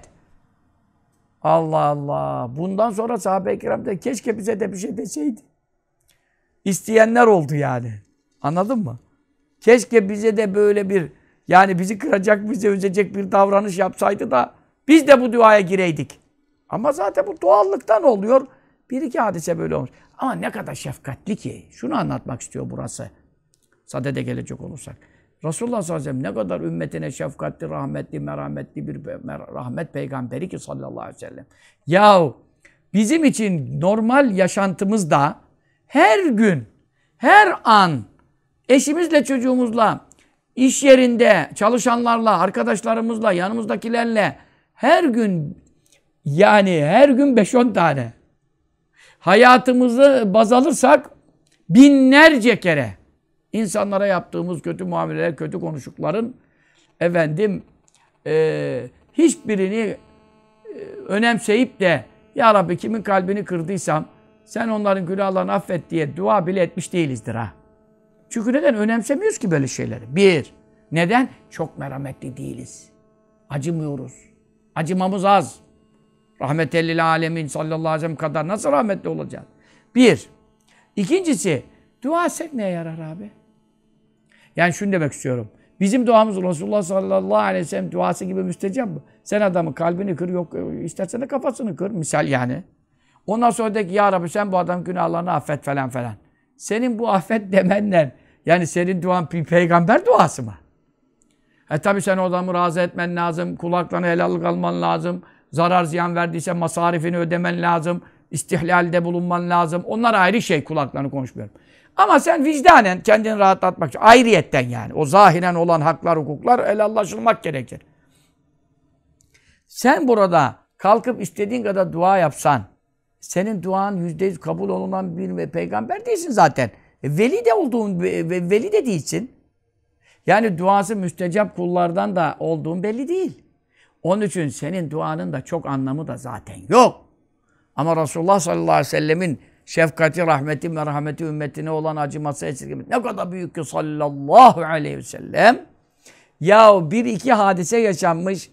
Allah Allah. Bundan sonra sahabe-i kiram de keşke bize de bir şey deseydi. İsteyenler oldu yani. Anladın mı? Keşke bize de böyle bir yani bizi kıracak, bizi üzecek bir davranış yapsaydı da biz de bu duaya gireydik. Ama zaten bu doğallıktan oluyor. Bir iki hadise böyle olmuş. Ama ne kadar şefkatli ki. Şunu anlatmak istiyor burası. Sadede gelecek olursak. Resulullah sallallahu aleyhi ve sellem ne kadar ümmetine şefkatli, rahmetli, merhametli bir rahmet peygamberi ki sallallahu aleyhi ve sellem. Yahu bizim için normal yaşantımızda her gün, her an eşimizle, çocuğumuzla, iş yerinde, çalışanlarla, arkadaşlarımızla, yanımızdakilerle, her gün yani her gün 5-10 tane. Hayatımızı baz alırsak binlerce kere insanlara yaptığımız kötü muameleler, kötü konuşukların efendim e, hiçbirini e, önemseyip de Ya Rabbi kimin kalbini kırdıysam sen onların günahlarını affet diye dua bile etmiş değilizdir ha. Çünkü neden? Önemsemiyoruz ki böyle şeyleri. Bir, neden? Çok merhametli değiliz. Acımıyoruz. Acımamız az. Rahmetellil alemin sallallahu aleyhi ve sellem kadar nasıl rahmetli olacağız? Bir. İkincisi, dua etsek neye yarar abi? Yani şunu demek istiyorum. Bizim duamız Resulullah sallallahu aleyhi ve sellem duası gibi müstecap mı? Sen adamın kalbini kır, yok istersen de kafasını kır. Misal yani. Ondan sonra de ki ya Rabbi sen bu adam günahlarını affet falan falan. Senin bu affet demenle yani senin duan bir peygamber duası mı? E tabi sen o adamı razı etmen lazım. Kulaklarına helallik alman lazım. Zarar ziyan verdiyse masarifini ödemen lazım. İstihlalde bulunman lazım. Onlar ayrı şey kulaklarını konuşmuyorum. Ama sen vicdanen kendini rahatlatmak için ayrıyetten yani o zahiren olan haklar hukuklar helallaşılmak gerekir. Sen burada kalkıp istediğin kadar dua yapsan senin duan yüzde yüz kabul olunan bir peygamber değilsin zaten. E, veli de olduğun, e, veli de değilsin. Yani duası müstecap kullardan da olduğun belli değil. Onun için senin duanın da çok anlamı da zaten yok. Ama Resulullah sallallahu aleyhi ve sellemin şefkati, rahmeti, merhameti, ümmetine olan acıması, esirgemesi ne kadar büyük ki sallallahu aleyhi ve sellem. Yahu bir iki hadise yaşanmış.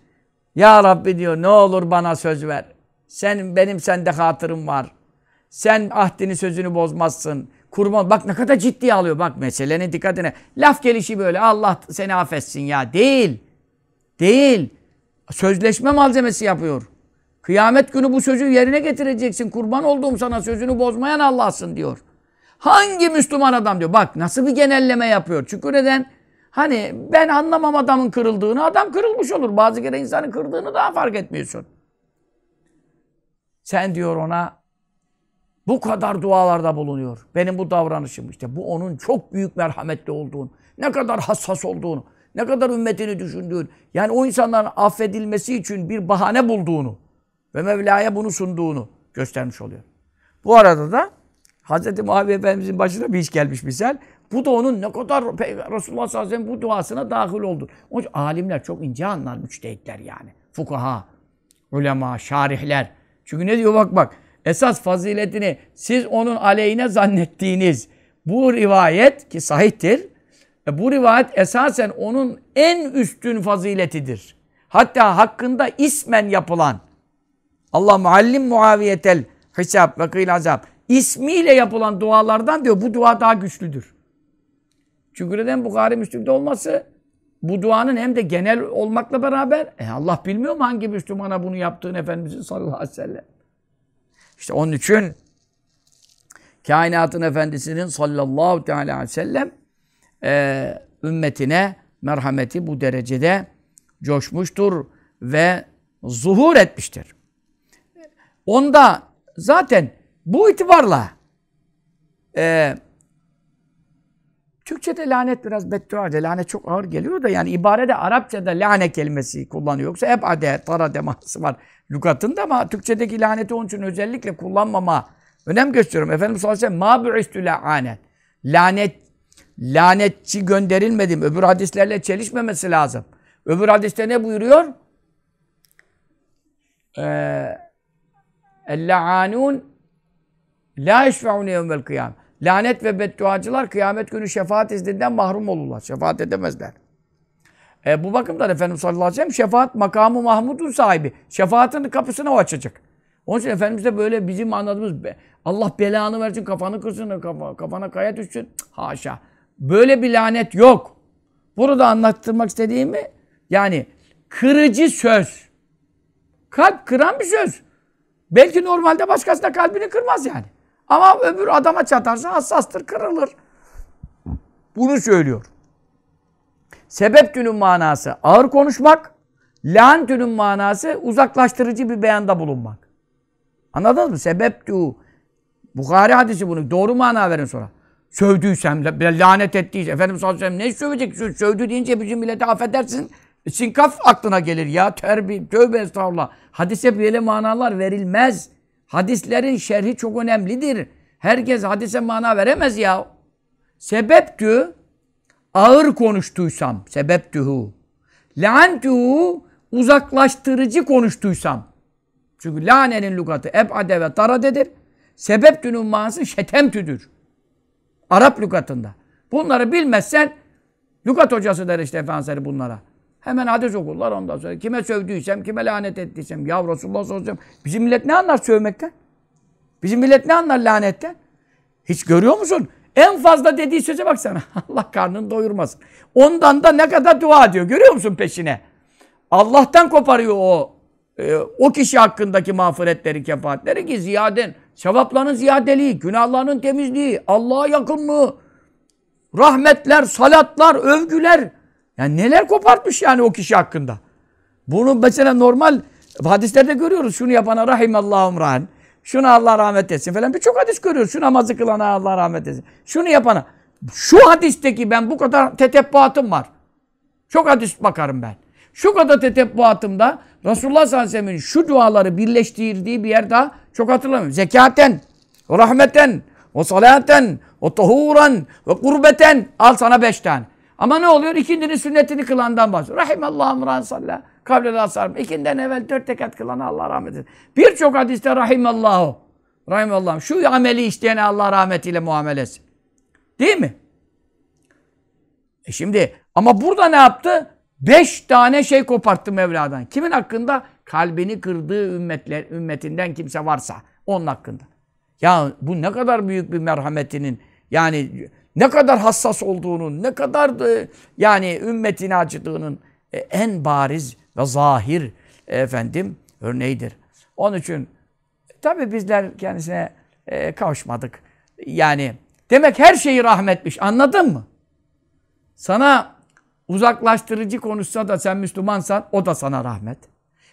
Ya Rabbi diyor ne olur bana söz ver. Sen benim sende hatırım var. Sen ahdini sözünü bozmazsın kurban. Bak ne kadar ciddi alıyor. Bak meselenin dikkatine. Laf gelişi böyle. Allah seni affetsin ya. Değil. Değil. Sözleşme malzemesi yapıyor. Kıyamet günü bu sözü yerine getireceksin. Kurban olduğum sana sözünü bozmayan Allah'sın diyor. Hangi Müslüman adam diyor. Bak nasıl bir genelleme yapıyor. Çünkü neden? Hani ben anlamam adamın kırıldığını. Adam kırılmış olur. Bazı kere insanın kırdığını daha fark etmiyorsun. Sen diyor ona bu kadar dualarda bulunuyor. Benim bu davranışım işte bu onun çok büyük merhametli olduğunu, ne kadar hassas olduğunu, ne kadar ümmetini düşündüğün, yani o insanların affedilmesi için bir bahane bulduğunu ve Mevla'ya bunu sunduğunu göstermiş oluyor. Bu arada da Hz. Muaviye Efendimizin başına bir iş gelmiş misal. Bu da onun ne kadar Resulullah sallallahu aleyhi ve sellem bu duasına dahil oldu. Onun için alimler çok ince anlar müçtehitler yani. Fukaha, ulema, şarihler. Çünkü ne diyor bak bak esas faziletini siz onun aleyhine zannettiğiniz bu rivayet ki sahihtir. E, bu rivayet esasen onun en üstün faziletidir. Hatta hakkında ismen yapılan Allah muallim muaviyetel hesap ve kıyıl azap ismiyle yapılan dualardan diyor bu dua daha güçlüdür. Çünkü neden Bukhari Müslüm'de olması bu duanın hem de genel olmakla beraber e Allah bilmiyor mu hangi Müslümana bunu yaptığını Efendimizin sallallahu aleyhi ve sellem. İşte onun için kainatın efendisinin sallallahu teala aleyhi ve sellem e, ümmetine merhameti bu derecede coşmuştur ve zuhur etmiştir. Onda zaten bu itibarla e, Türkçe'de lanet biraz beddua de lanet çok ağır geliyor da yani ibarede Arapça'da lane kelimesi kullanıyor. Yoksa hep ade, tara deması var lügatında ama Türkçedeki laneti onun için özellikle kullanmama önem gösteriyorum. Efendimiz sallallahu aleyhi ve sellem ma bu'istü lanet. Lanet lanetçi gönderilmedim. Öbür hadislerle çelişmemesi lazım. Öbür hadiste ne buyuruyor? Eee El-la'anun la yeşfe'une yevmel kıyam. Lanet ve bedduacılar kıyamet günü şefaat izninden mahrum olurlar. Şefaat edemezler. E, bu bakımdan Efendimiz sallallahu aleyhi ve sellem şefaat makamı Mahmud'un sahibi. Şefaatin kapısını o açacak. Onun için Efendimiz de böyle bizim anladığımız be, Allah belanı versin, kafanı kırsın, kafana kaya düşsün. haşa. Böyle bir lanet yok. Burada anlattırmak istediğimi yani kırıcı söz. Kalp kıran bir söz. Belki normalde başkasına kalbini kırmaz yani. Ama öbür adama çatarsa hassastır, kırılır. Bunu söylüyor. Sebep günün manası ağır konuşmak, lahan günün manası uzaklaştırıcı bir beyanda bulunmak. Anladınız mı? Sebep tü. Bukhari hadisi bunu. Doğru mana verin sonra. Sövdüysem, lanet ettiyse Efendim sallallahu aleyhi ve sellem ne sövecek? Sövdü deyince bizim millete affedersin. Sinkaf aklına gelir ya. Terbi, tövbe estağfurullah. Hadise böyle manalar verilmez. Hadislerin şerhi çok önemlidir. Herkes hadise mana veremez ya. Sebep Sebeptü ağır konuştuysam sebep sebeptühü. Leantühü uzaklaştırıcı konuştuysam. Çünkü lanenin lügatı ebade ve taradedir. Sebep dü'nün manası şetemtüdür. Arap lügatında. Bunları bilmezsen lügat hocası der işte efendim bunlara. Hemen hadis okurlar ondan sonra. Kime sövdüysem, kime lanet ettiysem. Ya Resulullah sallallahu Bizim millet ne anlar sövmekten? Bizim millet ne anlar lanetten? Hiç görüyor musun? En fazla dediği söze bak sana. (laughs) Allah karnını doyurmasın. Ondan da ne kadar dua ediyor. Görüyor musun peşine? Allah'tan koparıyor o e, o kişi hakkındaki mağfiretleri, kefaatleri ki ziyaden, sevapların ziyadeliği, günahlarının temizliği, Allah'a yakınlığı, rahmetler, salatlar, övgüler, yani neler kopartmış yani o kişi hakkında. Bunu mesela normal hadislerde görüyoruz. Şunu yapana rahim rahimallahu rahim. Şuna Allah rahmet etsin falan. Birçok hadis görüyoruz. Şu namazı kılana Allah rahmet etsin. Şunu yapana. Şu hadisteki ben bu kadar tetebbuatım var. Çok hadis bakarım ben. Şu kadar tetebbuatımda Resulullah sallallahu aleyhi ve sellem'in şu duaları birleştirdiği bir yer daha çok hatırlamıyorum. Zekaten, rahmeten, ve salaten, ve tahuran, ve kurbeten. Al sana beş tane. Ama ne oluyor? İkindinin sünnetini kılandan bahsediyor. Rahimallahu ran salla. Kavlel asarım. İkinden evvel dört tekat kılana Allah rahmet eylesin. Birçok hadiste rahimallahu. Rahimallahu. Şu ameli işleyene Allah rahmetiyle muamele etsin. Değil mi? E şimdi ama burada ne yaptı? Beş tane şey koparttı Mevla'dan. Kimin hakkında? Kalbini kırdığı ümmetler, ümmetinden kimse varsa. Onun hakkında. Ya bu ne kadar büyük bir merhametinin yani ne kadar hassas olduğunun, ne kadar da, yani ümmetini acıdığının e, en bariz ve zahir e, efendim örneğidir. Onun için e, tabi bizler kendisine e, kavuşmadık. Yani demek her şeyi rahmetmiş. Anladın mı? Sana uzaklaştırıcı konuşsa da sen Müslümansan o da sana rahmet.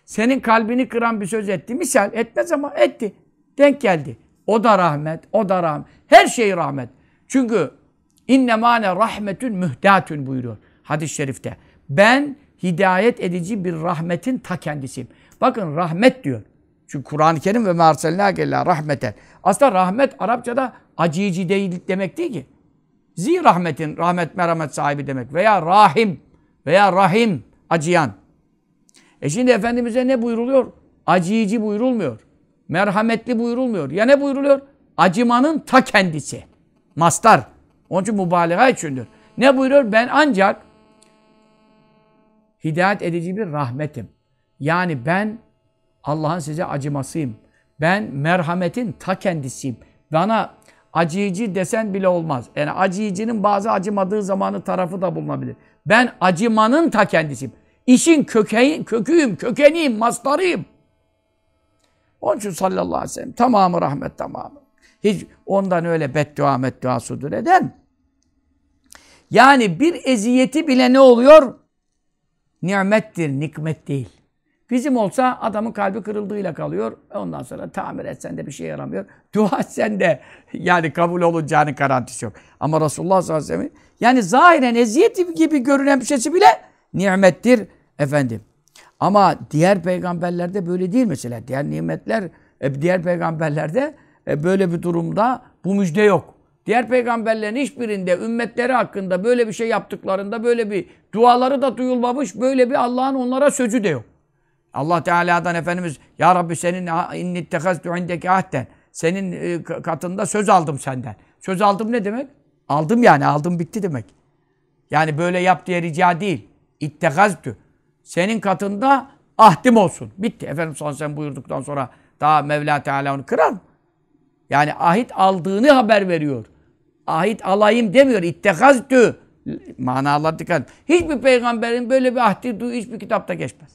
Senin kalbini kıran bir söz etti. Misal etmez ama etti. Denk geldi. O da rahmet, o da rahmet. Her şeyi rahmet. Çünkü İnne mâne rahmetün mühdatün buyuruyor hadis-i şerifte. Ben hidayet edici bir rahmetin ta kendisiyim. Bakın rahmet diyor. Çünkü Kur'an-ı Kerim ve mersellâke illâ rahmeten. Aslında rahmet Arapçada acıyıcı değil demek değil ki. Zi rahmetin, rahmet merhamet sahibi demek. Veya rahim, veya rahim, acıyan. E şimdi Efendimiz'e ne buyuruluyor? Acıyıcı buyurulmuyor. Merhametli buyurulmuyor. Ya ne buyuruluyor? Acımanın ta kendisi. Mastar. Onun için mübalağa içindir. Ne buyuruyor? Ben ancak hidayet edici bir rahmetim. Yani ben Allah'ın size acımasıyım. Ben merhametin ta kendisiyim. Bana acıyıcı desen bile olmaz. Yani acıyıcının bazı acımadığı zamanı tarafı da bulunabilir. Ben acımanın ta kendisiyim. İşin kökeyi, köküyüm, kökeniyim, mastarıyım. Onun için sallallahu aleyhi ve sellem tamamı rahmet tamamı. Hiç ondan öyle beddua meddua sudur eden. Yani bir eziyeti bile ne oluyor? Nimettir, nikmet değil. Bizim olsa adamın kalbi kırıldığıyla kalıyor. Ondan sonra tamir etsen de bir şey yaramıyor. Dua etsen de yani kabul olacağının garantisi yok. Ama Resulullah sallallahu aleyhi ve sellem yani zahiren eziyet gibi görünen bir şeysi bile nimettir efendim. Ama diğer peygamberlerde böyle değil mesela. Diğer nimetler e, diğer peygamberlerde e, böyle bir durumda bu müjde yok. Diğer peygamberlerin hiçbirinde ümmetleri hakkında böyle bir şey yaptıklarında böyle bir duaları da duyulmamış, böyle bir Allah'ın onlara sözü de yok. Allah Teala'dan Efendimiz Ya Rabbi senin inni tehazdü indeki ahden. Senin e, katında söz aldım senden. Söz aldım ne demek? Aldım yani aldım bitti demek. Yani böyle yap diye rica değil. İttehaztü. Senin katında ahdim olsun. Bitti. Efendim sallallahu aleyhi buyurduktan sonra daha Mevla Teala onu kırar mı? Yani ahit aldığını haber veriyor. Ahit alayım demiyor. İttehaztü. Manalar dikkat. Hiçbir peygamberin böyle bir ahdi duyduğu hiçbir kitapta geçmez.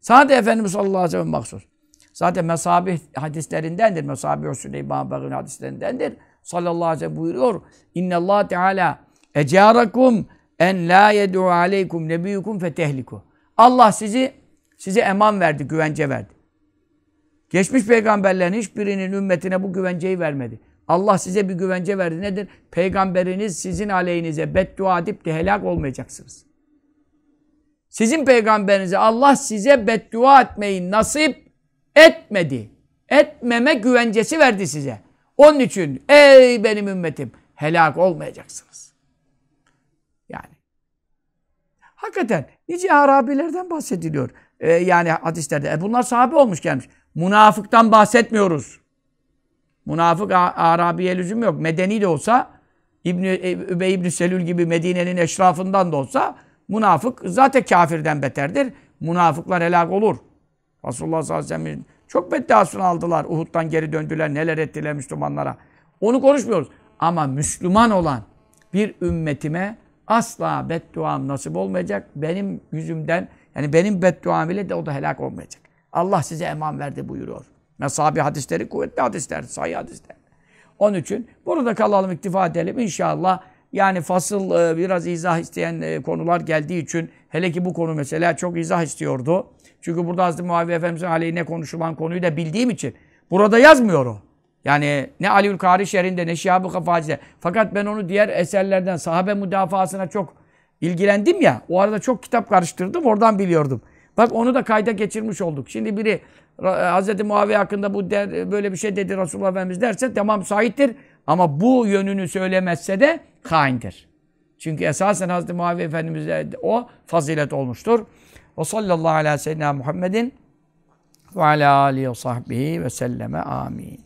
Sadece Efendimiz sallallahu aleyhi ve sellem mahsus. Zaten mesabih hadislerindendir. Mesabih Süleyman Bağın hadislerindendir. Sallallahu aleyhi ve sellem buyuruyor. İnne Allah Teala ecarakum en la yedu aleykum nebiyukum fetehliku. Allah sizi size eman verdi, güvence verdi. Geçmiş peygamberlerin hiçbirinin ümmetine bu güvenceyi vermedi. Allah size bir güvence verdi. Nedir? Peygamberiniz sizin aleyhinize beddua edip de helak olmayacaksınız. Sizin peygamberinize Allah size beddua etmeyi nasip etmedi. Etmeme güvencesi verdi size. Onun için ey benim ümmetim helak olmayacaksınız. Yani hakikaten nice Arabilerden bahsediliyor. Ee, yani hadislerde. E bunlar sahabe olmuş gelmiş. Münafıktan bahsetmiyoruz. Münafık Arabiye lüzum yok. Medeni de olsa İbn e, Übey İbn Selül gibi Medine'nin eşrafından da olsa münafık zaten kafirden beterdir. Münafıklar helak olur. Resulullah sallallahu aleyhi ve sellem çok beddasını aldılar. Uhud'dan geri döndüler. Neler ettiler Müslümanlara. Onu konuşmuyoruz. Ama Müslüman olan bir ümmetime asla bedduam nasip olmayacak. Benim yüzümden yani benim bedduam ile de o da helak olmayacak. Allah size eman verdi buyuruyor. Mesabi hadisleri kuvvetli hadisler, sahih hadisler. Onun için burada kalalım, iktifa edelim inşallah. Yani fasıl e, biraz izah isteyen e, konular geldiği için hele ki bu konu mesela çok izah istiyordu. Çünkü burada Hazreti Muaviye Efendimiz'in aleyhine konuşulan konuyu da bildiğim için burada yazmıyor o. Yani ne Aliül Kari şerinde ne Şihab-ı Kafaci'de. Fakat ben onu diğer eserlerden sahabe müdafasına çok ilgilendim ya. O arada çok kitap karıştırdım oradan biliyordum. Bak onu da kayda geçirmiş olduk. Şimdi biri e, Hz. Muaviye hakkında bu der, e, böyle bir şey dedi Resulullah Efendimiz derse tamam sahiptir. Ama bu yönünü söylemezse de kaindir. Çünkü esasen Hz. Muaviye Efendimiz'e o fazilet olmuştur. Ve sallallahu aleyhi ve sellem Muhammedin ve ala alihi ve sahbihi ve selleme amin.